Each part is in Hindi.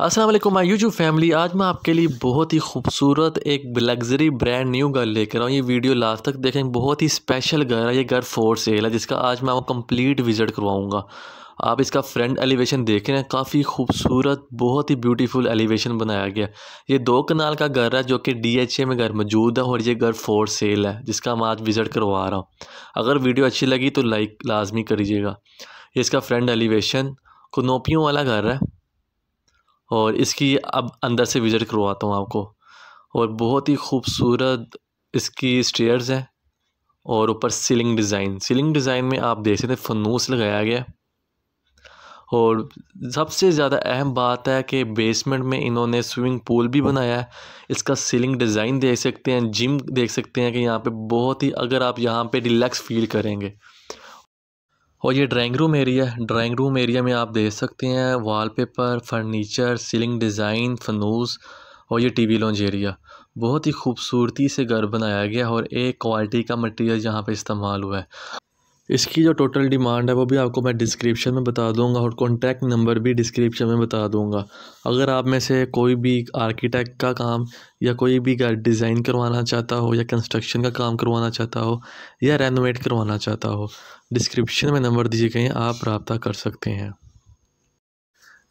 असलम माई यूट्यूब फैमिली आज मैं आपके लिए बहुत ही खूबसूरत एक लग्जरी ब्रांड न्यू घर लेकर आऊँ ये वीडियो लास्ट तक देखें बहुत ही स्पेशल घर है ये घर फोर सेल है जिसका आज मैं आपको कंप्लीट विज़िट करवाऊँगा आप इसका फ्रंट एलिवेशन देख रहे हैं काफ़ी खूबसूरत बहुत ही ब्यूटीफुल एलिवेशन बनाया गया ये दो कनाल का घर है जो कि ए में घर मौजूद है और ये घर फोर सेल है जिसका मैं आज विज़िट करवा रहा हूँ अगर वीडियो अच्छी लगी तो लाइक लाजमी करिएगा इसका फ्रंट एलिवेशन कनोपियों वाला घर है और इसकी अब अंदर से विज़िट करवाता हूँ आपको और बहुत ही खूबसूरत इसकी स्टेयर्स हैं और ऊपर सीलिंग डिज़ाइन सीलिंग डिज़ाइन में आप देख सकते हैं फनूस लगाया गया और सबसे ज़्यादा अहम बात है कि बेसमेंट में इन्होंने स्विमिंग पूल भी बनाया है इसका सीलिंग डिज़ाइन देख सकते हैं जिम देख सकते हैं कि यहाँ पे बहुत ही अगर आप यहाँ पे रिलैक्स फील करेंगे और ये ड्राइंग रूम एरिया है ड्राइंग रूम एरिया में आप देख सकते हैं वॉलपेपर फर्नीचर सीलिंग डिज़ाइन फनूस और ये टीवी लॉन्च एरिया बहुत ही खूबसूरती से घर बनाया गया और एक क्वालिटी का मटेरियल यहाँ पे इस्तेमाल हुआ है इसकी जो टोटल डिमांड है वो भी आपको मैं डिस्क्रिप्शन में बता दूंगा और कॉन्टैक्ट नंबर भी डिस्क्रिप्शन में बता दूंगा अगर आप में से कोई भी आर्किटेक्ट का काम या कोई भी घर डिज़ाइन करवाना चाहता हो या कंस्ट्रक्शन का काम करवाना चाहता हो या रेनोवेट करवाना चाहता हो डिस्क्रिप्शन में नंबर दीजिए कहीं आप रबता कर सकते हैं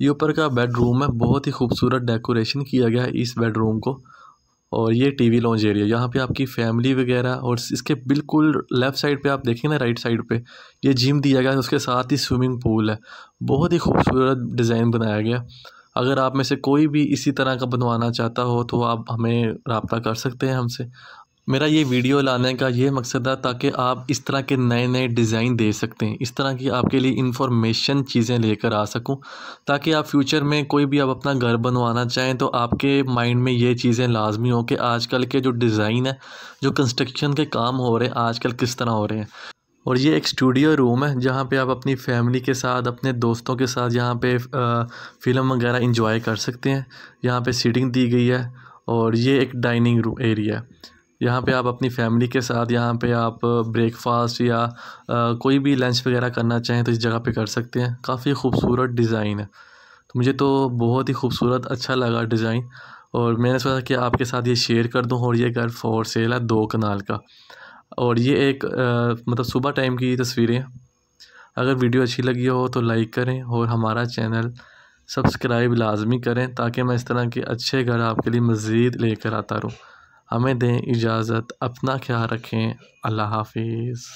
ये ऊपर का बेडरूम है बहुत ही खूबसूरत डेकोरेशन किया गया है इस बेडरूम को और ये टीवी लॉन्च एरिया यहाँ पे आपकी फैमिली वगैरह और इसके बिल्कुल लेफ़्ट साइड पे आप देखेंगे ना राइट साइड पे ये जिम दिया गया है उसके साथ ही स्विमिंग पूल है बहुत ही खूबसूरत डिज़ाइन बनाया गया अगर आप में से कोई भी इसी तरह का बनवाना चाहता हो तो आप हमें रबता कर सकते हैं हमसे मेरा ये वीडियो लाने का ये मकसद था ताकि आप इस तरह के नए नए डिज़ाइन दे सकते हैं इस तरह की आपके लिए इन्फॉर्मेशन चीज़ें लेकर आ सकूं ताकि आप फ्यूचर में कोई भी आप अपना घर बनवाना चाहें तो आपके माइंड में ये चीज़ें लाजमी हो कि आजकल के जो डिज़ाइन है जो कंस्ट्रक्शन के काम हो रहे हैं आजकल किस तरह हो रहे हैं और ये एक स्टूडियो रूम है जहाँ पे आप अपनी फैमिली के साथ अपने दोस्तों के साथ यहाँ पे फ़िल्म वगैरह इंजॉय कर सकते हैं यहाँ पे सीटिंग दी गई है और ये एक डाइनिंग रूम एरिया है यहाँ पे आप अपनी फैमिली के साथ यहाँ पे आप ब्रेकफास्ट या आ, कोई भी लंच वगैरह करना चाहें तो इस जगह पे कर सकते हैं काफ़ी खूबसूरत डिज़ाइन है तो मुझे तो बहुत ही खूबसूरत अच्छा लगा डिज़ाइन और मैंने सोचा कि आपके साथ ये शेयर कर दूँ और ये घर फॉर सेल है दो कनाल का और ये एक आ, मतलब सुबह टाइम की तस्वीरें अगर वीडियो अच्छी लगी हो तो लाइक करें और हमारा चैनल सब्सक्राइब लाजमी करें ताकि मैं इस तरह के अच्छे घर आपके लिए मज़ीद लेकर आता रहूँ हमें दें इजाज़त अपना ख्याल रखें अल्लाह हाफिज़